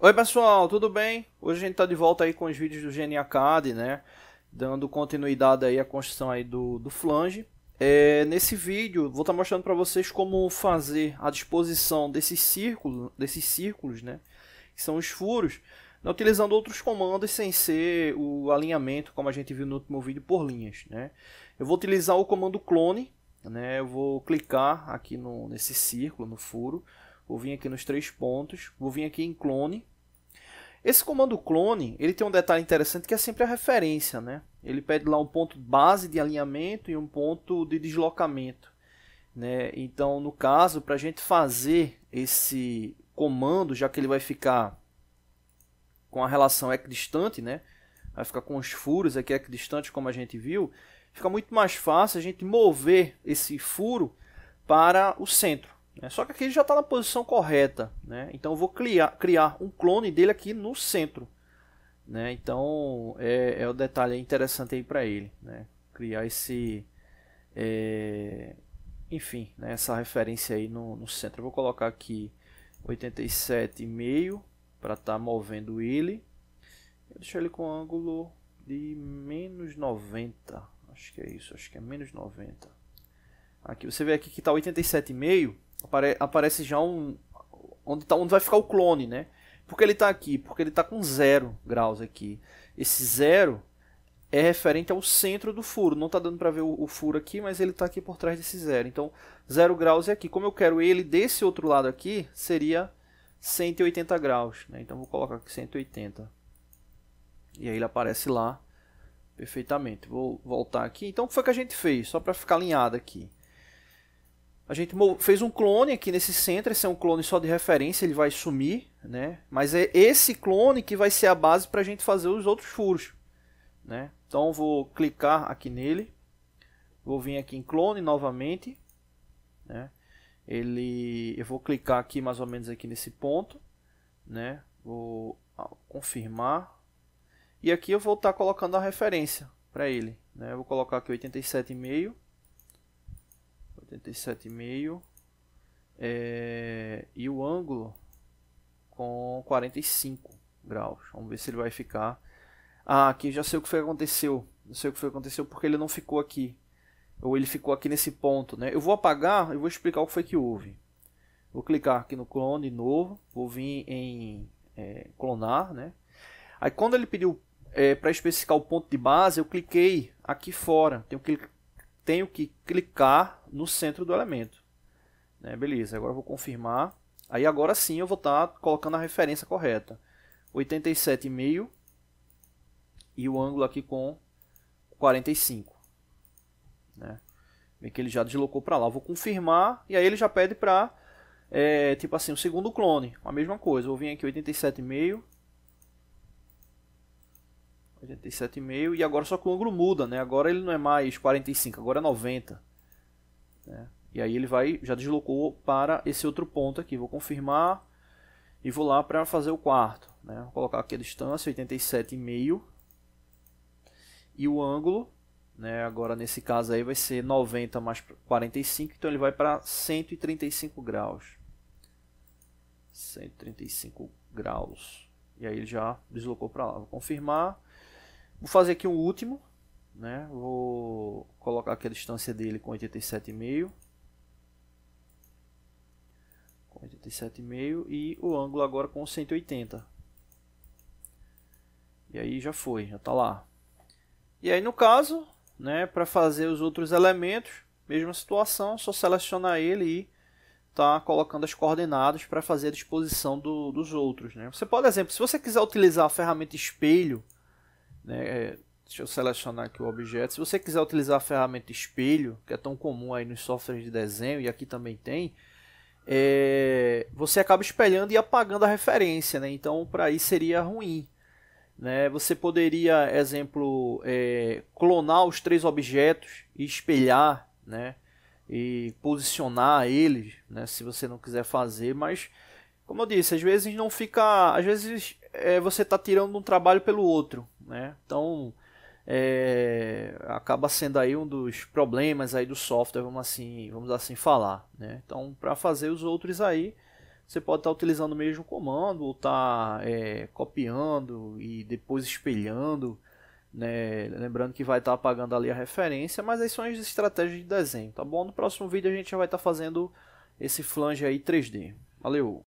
Oi pessoal, tudo bem? Hoje a gente está de volta aí com os vídeos do GeniaCAD, né? Dando continuidade aí à construção aí do, do flange. É, nesse vídeo vou estar tá mostrando para vocês como fazer a disposição desses círculos, desses círculos, né? Que são os furos, né? utilizando outros comandos sem ser o alinhamento, como a gente viu no último vídeo, por linhas, né? Eu vou utilizar o comando clone, né? Eu vou clicar aqui no, nesse círculo, no furo Vou vir aqui nos três pontos, vou vir aqui em clone. Esse comando clone, ele tem um detalhe interessante que é sempre a referência, né? Ele pede lá um ponto base de alinhamento e um ponto de deslocamento, né? Então, no caso, para a gente fazer esse comando, já que ele vai ficar com a relação equidistante, né? Vai ficar com os furos aqui equidistantes, como a gente viu, fica muito mais fácil a gente mover esse furo para o centro. Né? Só que aqui ele já está na posição correta, né? Então eu vou criar, criar um clone dele aqui no centro, né? Então é, é o um detalhe interessante aí para ele, né? Criar esse, é, enfim, né? essa referência aí no, no, centro. Eu vou colocar aqui 87,5 para estar tá movendo ele. Eu deixo ele com ângulo de menos 90, acho que é isso, acho que é menos 90. Aqui você vê aqui que está 87,5 Apare aparece já um. Onde, tá, onde vai ficar o clone, né? Porque ele está aqui, porque ele está com zero graus aqui. Esse zero é referente ao centro do furo. Não está dando para ver o, o, furo aqui, mas ele está aqui por trás desse zero. Então, zero graus é aqui. Como eu quero ele desse outro lado aqui, seria 180 graus. Né? Então, vou colocar aqui 180. E aí ele aparece lá perfeitamente. Vou voltar aqui. Então, o que foi que a gente fez? Só para ficar alinhado aqui. A gente fez um clone aqui nesse centro, esse é um clone só de referência, ele vai sumir, né? Mas é esse clone que vai ser a base para a gente fazer os outros furos, né? Então vou clicar aqui nele, vou vir aqui em clone novamente, né? Ele, eu vou clicar aqui mais ou menos aqui nesse ponto, né? Vou ah, confirmar e aqui eu vou estar tá colocando a referência para ele, né? Eu vou colocar aqui 87,5 77,5 é, e o ângulo com 45 graus. Vamos ver se ele vai ficar. Ah, aqui já sei o que foi que aconteceu. Não sei o que foi que aconteceu porque ele não ficou aqui. Ou ele ficou aqui nesse ponto, né? Eu vou apagar e vou explicar o que foi que houve. Vou clicar aqui no clone novo. Vou vir em é, clonar, né? Aí quando ele pediu é, para especificar o ponto de base, eu cliquei aqui fora. Tenho que tenho que clicar no centro do elemento. Né? Beleza, agora eu vou confirmar. Aí agora sim eu vou estar tá colocando a referência correta. 87,5 e o ângulo aqui com 45. Né? Vê que ele já deslocou para lá. Eu vou confirmar e aí ele já pede para, é, eh, tipo assim, o segundo clone. A mesma coisa, eu vou vir aqui 87,5 87,5 e agora só que o ângulo muda, né? Agora ele não é mais 45, agora é 90. Né? E aí ele vai, já deslocou para esse outro ponto aqui. Vou confirmar e vou lá para fazer o quarto. Né? Vou colocar aqui a distância, 87,5. E o ângulo, né? agora nesse caso aí vai ser 90 mais 45, então ele vai para 135 graus. 135 graus. E aí ele já deslocou para lá. Vou confirmar. Vou fazer aqui um último, né? Vou colocar aqui a distância dele com 87,5. Com 87,5 e o ângulo agora com 180. E aí já foi, já está lá. E aí no caso, né, para fazer os outros elementos, mesma situação, só selecionar ele e tá colocando as coordenadas para fazer a disposição do, dos outros. Né? Você pode, exemplo, se você quiser utilizar a ferramenta espelho, né? É, deixa eu selecionar aqui o objeto. Se você quiser utilizar a ferramenta espelho, que é tão comum aí nos softwares de desenho e aqui também tem, é, você acaba espelhando e apagando a referência, né? Então, para aí seria ruim. Né? Você poderia, exemplo, é, clonar os três objetos e espelhar, né? E posicionar eles, né? Se você não quiser fazer, mas como eu disse, às vezes não fica, às vezes é, você está tirando um trabalho pelo outro, né? Então é, acaba sendo aí um dos problemas aí do software, vamos assim, vamos assim falar, né? Então para fazer os outros aí você pode estar tá utilizando o mesmo comando ou estar tá, é, copiando e depois espelhando, né? Lembrando que vai estar tá apagando ali a referência, mas aí são as estratégias de desenho, tá bom? No próximo vídeo a gente já vai estar fazendo esse flange aí 3D. Valeu!